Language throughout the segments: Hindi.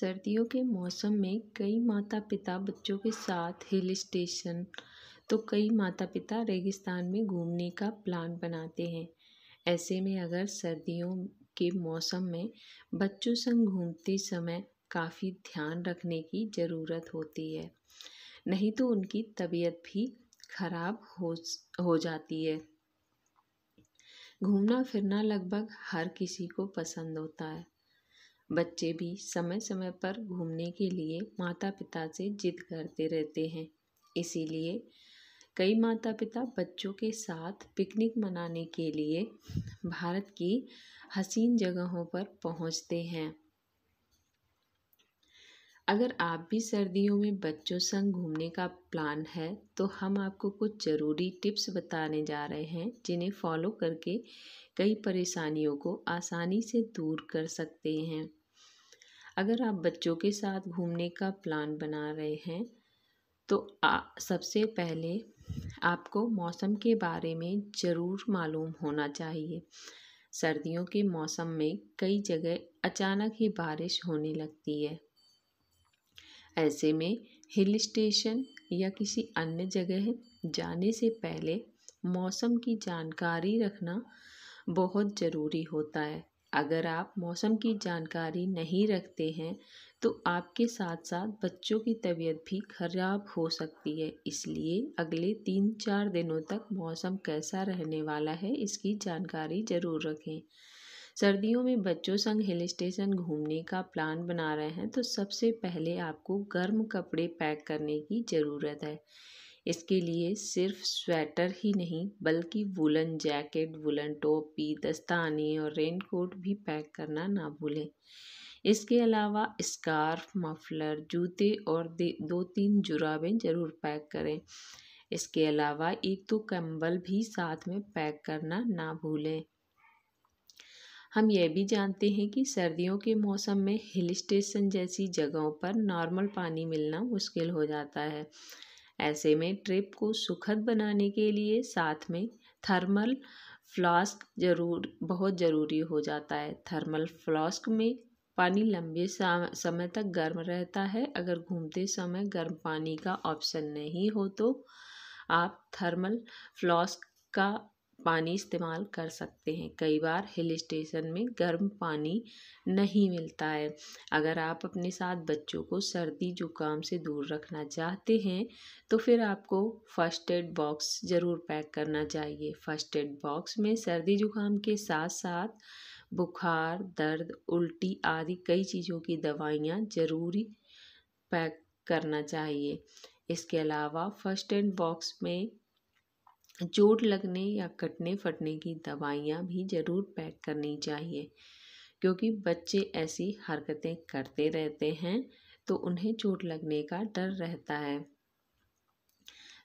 सर्दियों के मौसम में कई माता पिता बच्चों के साथ हिल स्टेशन तो कई माता पिता रेगिस्तान में घूमने का प्लान बनाते हैं ऐसे में अगर सर्दियों के मौसम में बच्चों संग घूमते समय काफ़ी ध्यान रखने की ज़रूरत होती है नहीं तो उनकी तबीयत भी खराब हो हो जाती है घूमना फिरना लगभग हर किसी को पसंद होता है बच्चे भी समय समय पर घूमने के लिए माता पिता से जिद करते रहते हैं इसीलिए कई माता पिता बच्चों के साथ पिकनिक मनाने के लिए भारत की हसीन जगहों पर पहुंचते हैं अगर आप भी सर्दियों में बच्चों संग घूमने का प्लान है तो हम आपको कुछ ज़रूरी टिप्स बताने जा रहे हैं जिन्हें फॉलो करके कई परेशानियों को आसानी से दूर कर सकते हैं अगर आप बच्चों के साथ घूमने का प्लान बना रहे हैं तो आ, सबसे पहले आपको मौसम के बारे में ज़रूर मालूम होना चाहिए सर्दियों के मौसम में कई जगह अचानक ही बारिश होने लगती है ऐसे में हिल स्टेशन या किसी अन्य जगह जाने से पहले मौसम की जानकारी रखना बहुत ज़रूरी होता है अगर आप मौसम की जानकारी नहीं रखते हैं तो आपके साथ साथ बच्चों की तबीयत भी खराब हो सकती है इसलिए अगले तीन चार दिनों तक मौसम कैसा रहने वाला है इसकी जानकारी ज़रूर रखें सर्दियों में बच्चों संग हिल स्टेशन घूमने का प्लान बना रहे हैं तो सबसे पहले आपको गर्म कपड़े पैक करने की ज़रूरत है इसके लिए सिर्फ स्वेटर ही नहीं बल्कि वुलन जैकेट वुलन टोपी दस्ताने और रेनकोट भी पैक करना ना भूलें इसके अलावा स्कार्फ मफलर जूते और दो तीन जुराबें ज़रूर पैक करें इसके अलावा एक तो कंबल भी साथ में पैक करना ना भूलें हम यह भी जानते हैं कि सर्दियों के मौसम में हिल स्टेशन जैसी जगहों पर नॉर्मल पानी मिलना मुश्किल हो जाता है ऐसे में ट्रिप को सुखद बनाने के लिए साथ में थर्मल फ्लास्क जरूर बहुत ज़रूरी हो जाता है थर्मल फ्लास्क में पानी लंबे समय तक गर्म रहता है अगर घूमते समय गर्म पानी का ऑप्शन नहीं हो तो आप थर्मल फ्लास्क का पानी इस्तेमाल कर सकते हैं कई बार हिल स्टेशन में गर्म पानी नहीं मिलता है अगर आप अपने साथ बच्चों को सर्दी जुकाम से दूर रखना चाहते हैं तो फिर आपको फर्स्ट एड बॉक्स ज़रूर पैक करना चाहिए फर्स्ट एड बॉक्स में सर्दी जुकाम के साथ साथ बुखार दर्द उल्टी आदि कई चीज़ों की दवाइयाँ ज़रूरी पैक करना चाहिए इसके अलावा फर्स्ट एड बॉक्स में चोट लगने या कटने फटने की दवाइयाँ भी ज़रूर पैक करनी चाहिए क्योंकि बच्चे ऐसी हरकतें करते रहते हैं तो उन्हें चोट लगने का डर रहता है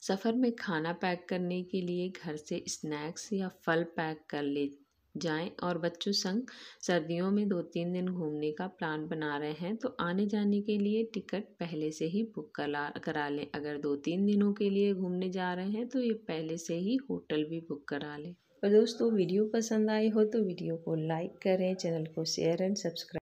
सफ़र में खाना पैक करने के लिए घर से स्नैक्स या फल पैक कर ले जाएं और बच्चों संग सर्दियों में दो तीन दिन घूमने का प्लान बना रहे हैं तो आने जाने के लिए टिकट पहले से ही बुक करा करा लें अगर दो तीन दिनों के लिए घूमने जा रहे हैं तो ये पहले से ही होटल भी बुक करा लें और दोस्तों वीडियो पसंद आई हो तो वीडियो को लाइक करें चैनल को शेयर एंड सब्सक्राइब